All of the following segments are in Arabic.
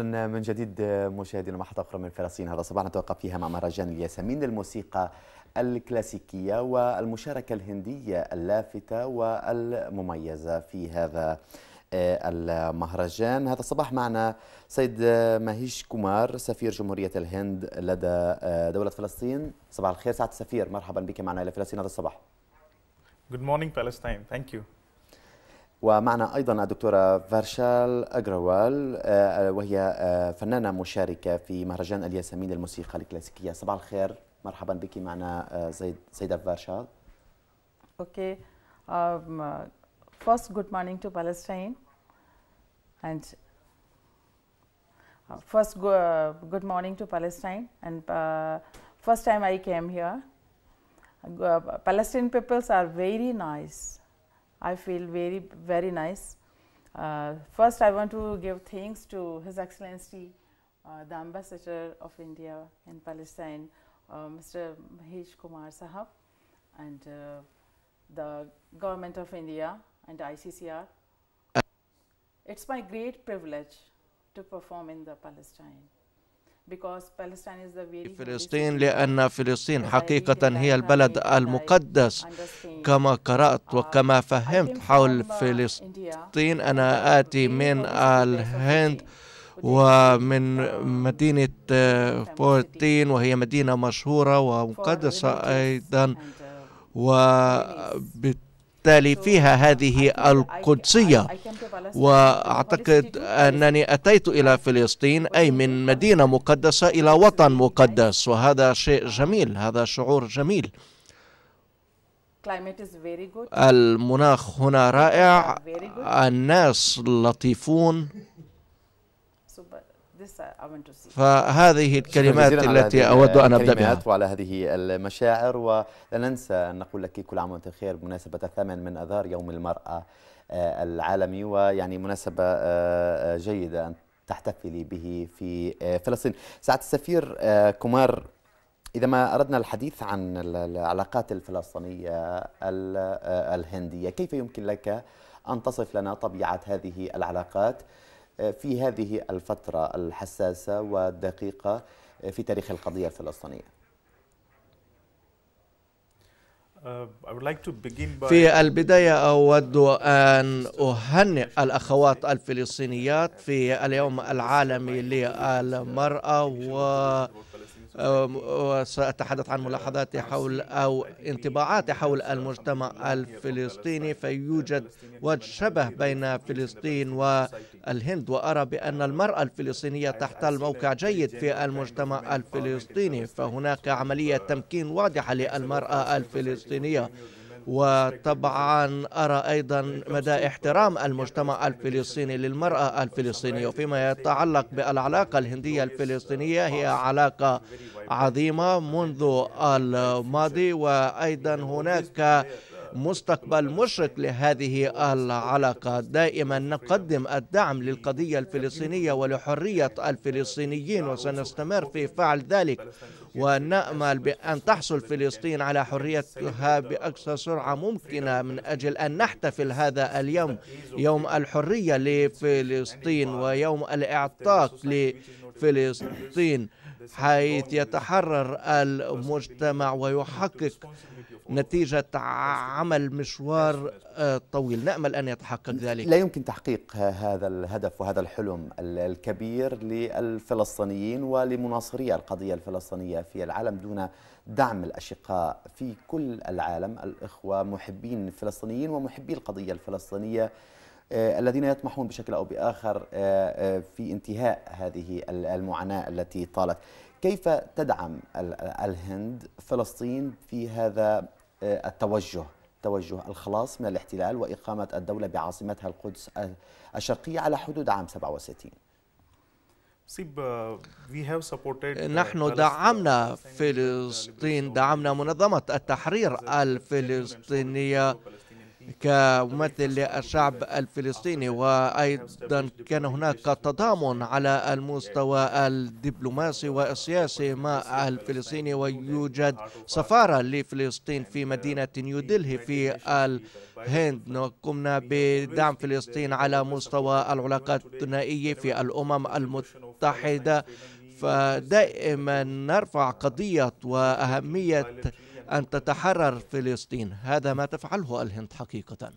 اهلا من جديد مشاهدينا محطه اخرى من فلسطين هذا الصباح نتوقف فيها مع مهرجان الياسمين للموسيقى الكلاسيكيه والمشاركه الهنديه اللافته والمميزه في هذا آه، المهرجان هذا الصباح معنا سيد آه، ماهيش كومار سفير جمهورية الهند لدى آه، دولة فلسطين صباح الخير سعادة السفير مرحبا بك معنا إلى فلسطين هذا الصباح Good morning Palestine thank you ومعنا ايضا الدكتوره فارشال اجروال آه، وهي آه، فنانه مشاركه في مهرجان الياسمين للموسيقى الكلاسيكيه صباح الخير مرحبا بك معنا آه، زيد سيده فارشال اوكي فاست جود مورنينج تو بالستين اند فاست جود مورنينج تو بالستين اند فاست تايم اي كام هير Palestinian peoples are very nice I feel very, very nice. Uh, first, I want to give thanks to His Excellency, uh, the Ambassador of India in Palestine, uh, Mr. Mahesh Kumar Sahab, and uh, the Government of India and ICCR. It's my great privilege to perform in the Palestine. فلسطين لأن فلسطين حقيقة هي البلد المقدس كما قرأت uh, وكما فهمت حول uh, فلسطين أنا آتي من الهند ومن مدينة بورتين وهي مدينة مشهورة ومقدسة أيضا uh, وبت وبالتالي فيها هذه القدسية وأعتقد أنني أتيت إلى فلسطين أي من مدينة مقدسة إلى وطن مقدس وهذا شيء جميل هذا شعور جميل المناخ هنا رائع الناس لطيفون فهذه الكلمات التي أود أن أبدأ بها وعلى هذه المشاعر ولا ننسى أن نقول لك كل عام وأنت بخير بمناسبة الثامن من أذار يوم المرأة آه، العالمي ويعني مناسبة آه، آه، جيدة أن تحتفلي به في فلسطين سعادة السفير كومار إذا ما أردنا الحديث عن العلاقات الفلسطينية الهندية كيف يمكن لك أن تصف لنا طبيعة هذه العلاقات آه، في هذه الفترة الحساسة والدقيقة آه، في تاريخ القضية الفلسطينية uh, في البداية أود أن أهنئ الأخوات الفلسطينيات في اليوم العالمي للمرأة و وسأتحدث عن ملاحظاتي حول أو انطباعاتي حول المجتمع الفلسطيني فيوجد وجه شبه بين فلسطين والهند وأرى بأن المرأة الفلسطينية تحتل موقع جيد في المجتمع الفلسطيني فهناك عملية تمكين واضحة للمرأة الفلسطينية وطبعا أرى أيضا مدى احترام المجتمع الفلسطيني للمرأة الفلسطينية وفيما يتعلق بالعلاقة الهندية الفلسطينية هي علاقة عظيمة منذ الماضي وأيضا هناك مستقبل مشرق لهذه العلاقة دائما نقدم الدعم للقضية الفلسطينية ولحرية الفلسطينيين وسنستمر في فعل ذلك ونأمل بأن تحصل فلسطين على حريتها بأقصى سرعة ممكنة من أجل أن نحتفل هذا اليوم يوم الحرية لفلسطين ويوم الإعتاق لفلسطين حيث يتحرر المجتمع ويحقق نتيجة عمل مشوار آه، طويل نأمل أن يتحقق ذلك لا يمكن تحقيق هذا الهدف وهذا الحلم الكبير للفلسطينيين ولمناصري القضية الفلسطينية في العالم دون دعم الأشقاء في كل العالم الإخوة محبين الفلسطينيين ومحبي القضية الفلسطينية آه، الذين يطمحون بشكل أو بآخر آه، في انتهاء هذه المعاناة التي طالت كيف تدعم الهند فلسطين في هذا آه، التوجه توجه الخلاص من الاحتلال وإقامة الدولة بعاصمتها القدس الشرقية على حدود عام 67 آه، آه، نحن دعمنا فلسطين دعمنا منظمة التحرير الفلسطينية كممثل للشعب الفلسطيني وأيضا كان هناك تضامن على المستوى الدبلوماسي والسياسي مع الفلسطيني ويوجد سفارة لفلسطين في مدينة نيودلهي في الهند قمنا بدعم فلسطين على مستوى العلاقات الثنائية في الأمم المتحدة فدائما نرفع قضية وأهمية أن تتحرر فلسطين هذا ما تفعله الهند حقيقة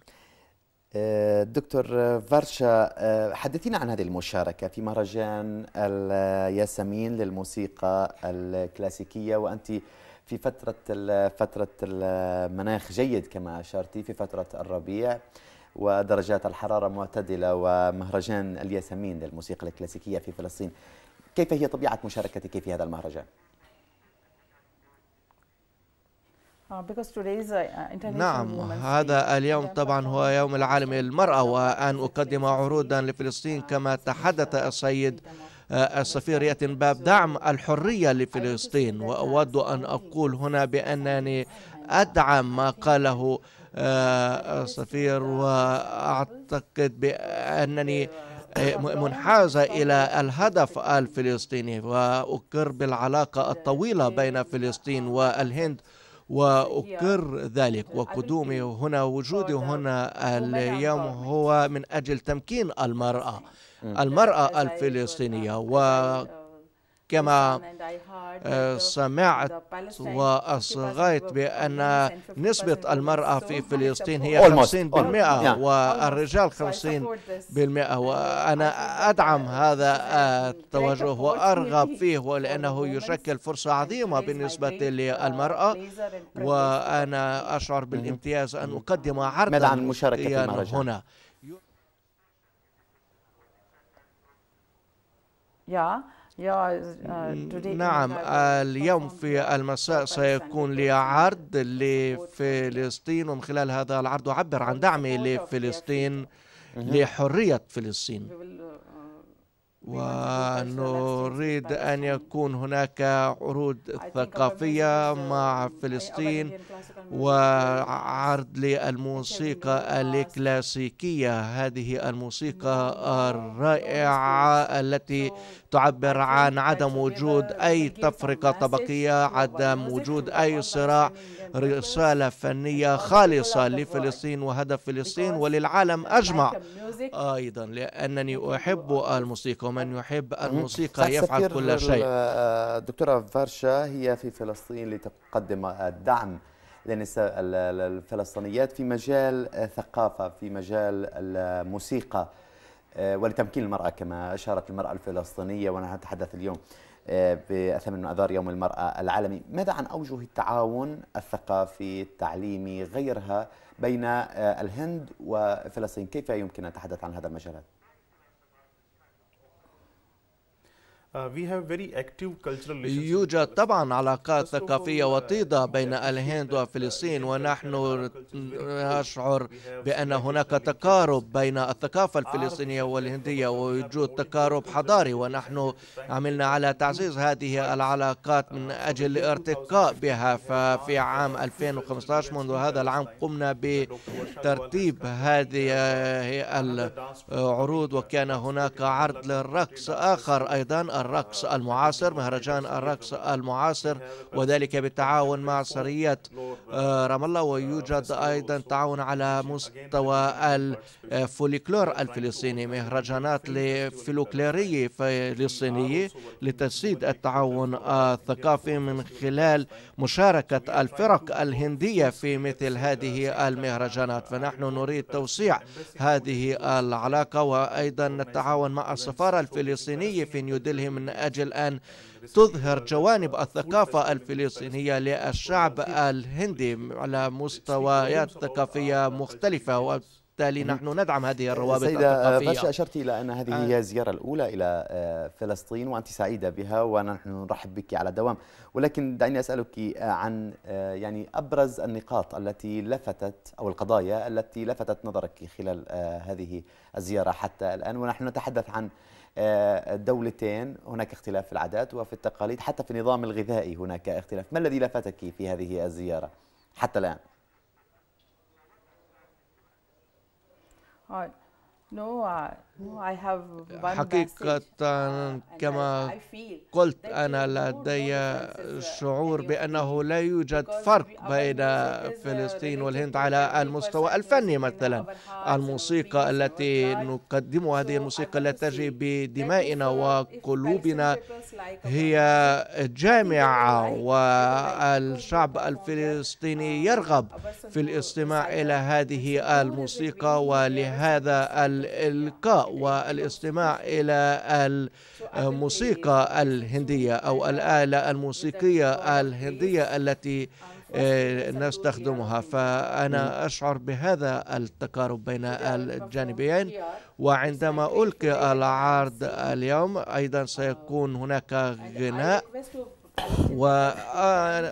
آه، دكتور فرشا آه، حدثينا عن هذه المشاركة في مهرجان الياسمين للموسيقى الكلاسيكية وأنت في فترة فترة المناخ جيد كما أشرتي في فترة الربيع ودرجات الحرارة معتدلة ومهرجان الياسمين للموسيقى الكلاسيكية في فلسطين كيف هي طبيعة مشاركتك في هذا المهرجان؟ Uh, uh, نعم هذا اليوم طبعا هو يوم العالمي للمرأة وأن أقدم عروضا لفلسطين كما تحدث السيد uh، السفير ياتن باب دعم الحرية لفلسطين وأود أن أقول هنا بأنني أدعم ما قاله السفير وأعتقد بأنني منحازة إلى الهدف الفلسطيني وأقر بالعلاقة الطويلة بين فلسطين والهند وأكر ذلك وقدومي هنا وجودي هنا اليوم هو من أجل تمكين المرأة المرأة الفلسطينية و كما آه، سمعت وأصغيت بأن نسبة المرأة في فلسطين هي 50% والرجال 50% وأنا أدعم هذا التوجه آه، وأرغب فيه ولأنه يشكل فرصة عظيمة بالنسبة uh, للمرأة وأنا أشعر بالامتياز أن أقدم عرضا ماذا عن المشاركة هنا Yeah. آه، نعم اليوم في المساء سيكون لي عرض لفلسطين ومن خلال هذا العرض أعبر عن دعمي لفلسطين لحرية فلسطين ونريد أن يكون هناك عروض ثقافية uh, مع فلسطين وعرض للموسيقى الكلاسيكية هذه الموسيقى الرائعة التي تعبر عن عدم وجود أي تفرقة طبقية عدم وجود أي صراع رسالة فنية خالصة لفلسطين وهدف فلسطين وللعالم أجمع أيضا لأنني أحب الموسيقى ومن يحب الموسيقى يفعل كل شيء الدكتورة فارشا هي في فلسطين لتقدم الدعم للنساء الفلسطينيات في مجال الثقافة في مجال الموسيقى آه، ولتمكين المرأة كما أشارت المرأة الفلسطينية ونحن نتحدث اليوم آه، بثمن أذار يوم المرأة العالمي ماذا عن أوجه التعاون الثقافي التعليمي غيرها بين آه، الهند وفلسطين كيف يمكن أن نتحدث عن هذا المجالات؟ Uh, يوجد طبعا علاقات ثقافية وطيدة بين الهند وفلسطين ونحن نشعر بأن هناك تقارب بين الثقافة الفلسطينية والهندية ووجود تقارب حضاري ونحن عملنا على تعزيز هذه العلاقات من أجل الارتقاء بها ففي عام 2015 منذ هذا العام قمنا بترتيب هذه العروض وكان هناك عرض للرقص آخر أيضا الرقص المعاصر مهرجان الرقص المعاصر وذلك بالتعاون مع سرية آه، رام الله ويوجد أيضا تعاون على مستوى الفولكلور الفلسطيني مهرجانات لفلكلورية فلسطينية لتجسيد التعاون الثقافي من خلال مشاركة الفرق الهندية في مثل هذه المهرجانات فنحن نريد توسيع هذه العلاقة وأيضا التعاون مع السفارة الفلسطينية في نيودلهي من أجل أن تظهر جوانب الثقافة الفلسطينية للشعب الهندي على مستويات ثقافية مختلفة وبالتالي نحن ندعم هذه الروابط سيدة الثقافية باشا أشرت إلى أن هذه هي آه. الزيارة الأولى إلى آه، فلسطين وأنت سعيدة بها ونحن نرحب بك على دوام ولكن دعيني أسألك آه، عن يعني أبرز النقاط التي لفتت أو القضايا التي لفتت نظرك خلال هذه الزيارة حتى الآن ونحن نتحدث عن آه، دولتين هناك اختلاف في العادات وفي التقاليد حتى في النظام الغذائي هناك اختلاف ما الذي لفتك في هذه الزيارة حتى الآن حقيقة uh, كما قلت uh, أنا لدي uh, شعور بأنه لا يوجد فرق بين فلسطين والهند على المستوى الفني مثلا الموسيقى التي نقدمها هذه الموسيقى التي تجري بدمائنا وقلوبنا هي جامعة والشعب الفلسطيني يرغب في الاستماع إلى هذه الموسيقى ولهذا ال الإلقاء والاستماع إلى الموسيقى الهندية أو الآلة الموسيقية الهندية التي آه، نستخدمها فأنا أشعر بهذا التقارب بين الجانبين وعندما ألقي العرض اليوم أيضا سيكون هناك غناء وسأخاطب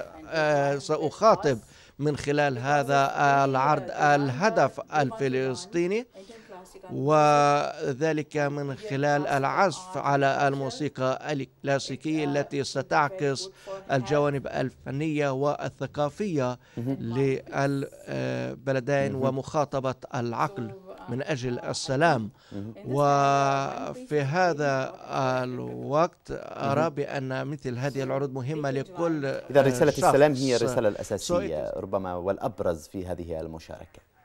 آه، آه، من خلال هذا العرض الهدف الفلسطيني وذلك من خلال العزف على الموسيقى الكلاسيكية التي ستعكس الجوانب الفنية والثقافية للبلدين ومخاطبة العقل آه، من أجل آه، آه، السلام وفي هذا الوقت أرى بأن مثل هذه العروض مهمة لكل إذا رسالة السلام هي الرسالة الأساسية ربما والأبرز في هذه المشاركة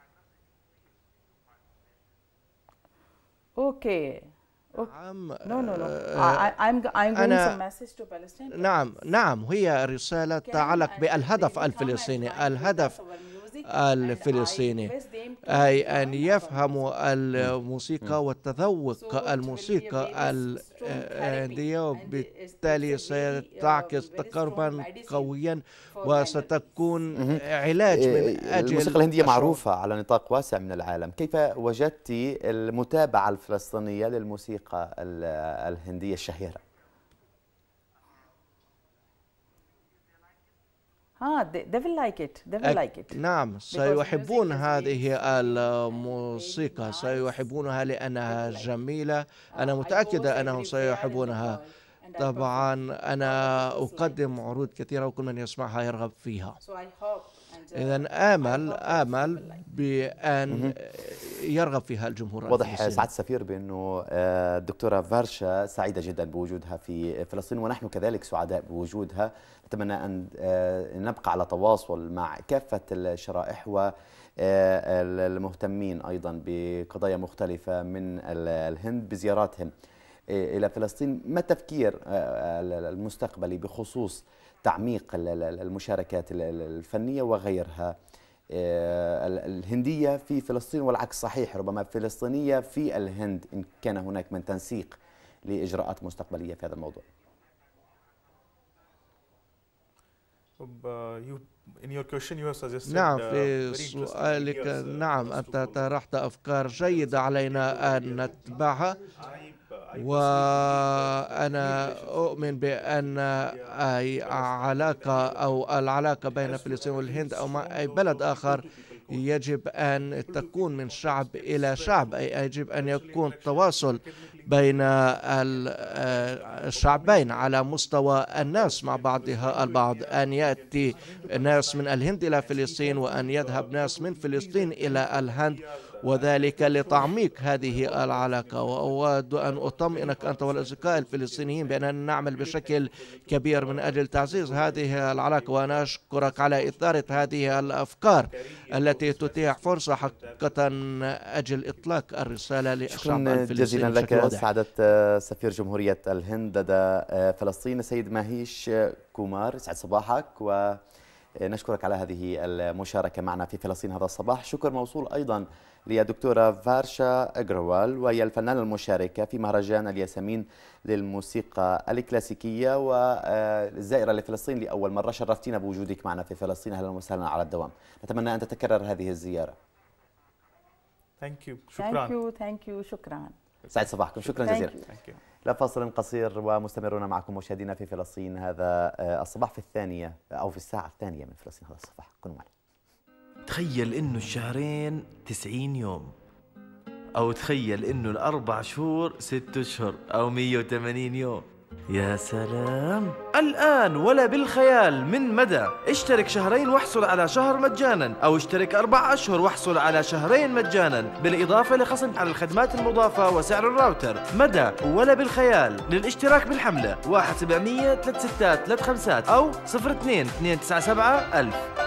اوكي نعم نو نو نو نعم نعم هي رسالة تعلق بالهدف الفلسطيني الهدف الفلسطيني أي أن يفهموا الموسيقى والتذوق الموسيقى الهندية آه، وبالتالي ستعكس تقاربا قويا وستكون علاج من أجل آه، الموسيقى الهندية معروفة على نطاق واسع من العالم كيف وجدت المتابعة الفلسطينية للموسيقى الهندية الشهيرة؟ اه they will like it they will like it نعم سيحبون هذه الموسيقى سيحبونها لأنها جميلة uh, أنا متأكدة أنهم سيحبونها طبعا أنا أقدم عروض كثيرة وكل من يسمعها يرغب فيها إذا آمل آمل بأن يرغب فيها الجمهور واضح سعادة السفير بأنه آه، الدكتورة فارشا سعيدة جدا بوجودها في فلسطين ونحن كذلك سعداء بوجودها نتمنى أن آه، نبقى على تواصل مع كافة الشرائح و آه، المهتمين أيضا بقضايا مختلفة من الهند بزياراتهم إلى فلسطين ما التفكير المستقبلي بخصوص تعميق المشاركات الفنية وغيرها آه، الهندية في فلسطين والعكس صحيح ربما فلسطينية في الهند إن كان هناك من تنسيق لإجراءات مستقبلية في هذا الموضوع آه، نعم آه، في سؤالك نعم أنت طرحت أفكار جيدة علينا أن نتبعها وأنا أؤمن بأن أي علاقة أو العلاقة بين فلسطين والهند أو مع أي بلد آخر يجب أن تكون من شعب إلى شعب أي يجب أن يكون تواصل بين الشعبين على مستوى الناس مع بعضها البعض أن يأتي ناس من الهند إلى فلسطين وأن يذهب ناس من فلسطين إلى الهند وذلك لتعميق هذه العلاقة وأود أن أطمئنك أنت والأصدقاء الفلسطينيين بأننا نعمل بشكل كبير من أجل تعزيز هذه العلاقة وأنا أشكرك على إثارة هذه الأفكار التي تتيح فرصة حقيقة أجل إطلاق الرسالة للشعب الفلسطيني جزيلا لك سعادة آه، سفير جمهورية الهند لدى آه، فلسطين سيد ماهيش آه، كومار سعد صباحك و نشكرك على هذه المشاركة معنا في فلسطين هذا الصباح شكر موصول أيضا لدكتورة فارشا أجروال وهي الفنانة المشاركة في مهرجان الياسمين للموسيقى الكلاسيكية والزائرة لفلسطين لأول مرة شرفتينا بوجودك معنا في فلسطين أهلا وسهلا على الدوام نتمنى أن تتكرر هذه الزيارة Thank you. شكرا Thank you. Thank you. شكرا سعد صباحكم شكرا جزيلا Thank you. لفصل قصير ومستمرون معكم مشاهدينا في فلسطين هذا آه، الصباح في الثانية أو في الساعة الثانية من فلسطين هذا الصباح كنوا معنا تخيل إنه الشهرين تسعين يوم أو تخيل إنه الأربع شهور ست شهور أو مية وثمانين يوم يا سلام الآن ولا بالخيال من مدى اشترك شهرين واحصل على شهر مجانا أو اشترك أربع أشهر واحصل على شهرين مجانا بالإضافة لخصم على الخدمات المضافة وسعر الراوتر مدى ولا بالخيال للاشتراك بالحملة 1 700 36 35 أو 02 297 1000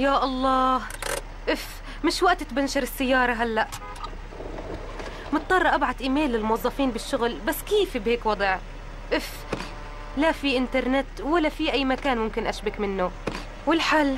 يا الله اف مش وقت تبنشر السيارة هلأ مضطرة أبعت إيميل للموظفين بالشغل بس كيف بهيك وضع اف لا في إنترنت ولا في أي مكان ممكن أشبك منه والحل